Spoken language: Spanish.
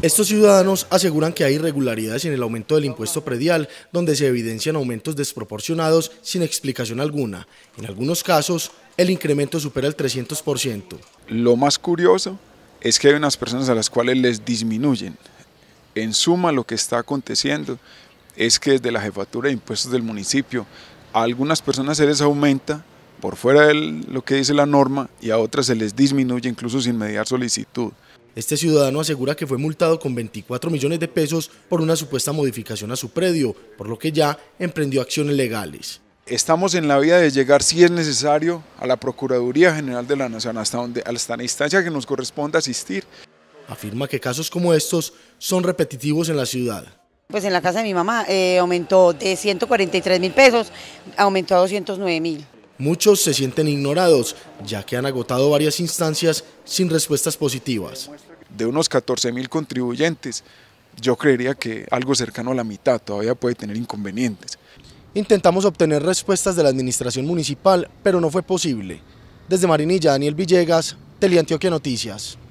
Estos ciudadanos aseguran que hay irregularidades en el aumento del impuesto predial, donde se evidencian aumentos desproporcionados sin explicación alguna. En algunos casos, el incremento supera el 300%. Lo más curioso es que hay unas personas a las cuales les disminuyen. En suma, lo que está aconteciendo es que desde la jefatura de impuestos del municipio, a algunas personas se les aumenta por fuera de lo que dice la norma y a otras se les disminuye incluso sin mediar solicitud. Este ciudadano asegura que fue multado con 24 millones de pesos por una supuesta modificación a su predio, por lo que ya emprendió acciones legales. Estamos en la vía de llegar, si es necesario, a la Procuraduría General de la Nación, hasta, donde, hasta la instancia que nos corresponda asistir. Afirma que casos como estos son repetitivos en la ciudad. Pues en la casa de mi mamá eh, aumentó de 143 mil pesos, aumentó a 209 mil. Muchos se sienten ignorados, ya que han agotado varias instancias sin respuestas positivas. De unos 14.000 contribuyentes, yo creería que algo cercano a la mitad todavía puede tener inconvenientes. Intentamos obtener respuestas de la administración municipal, pero no fue posible. Desde Marinilla, Daniel Villegas, Teleantioquia Noticias.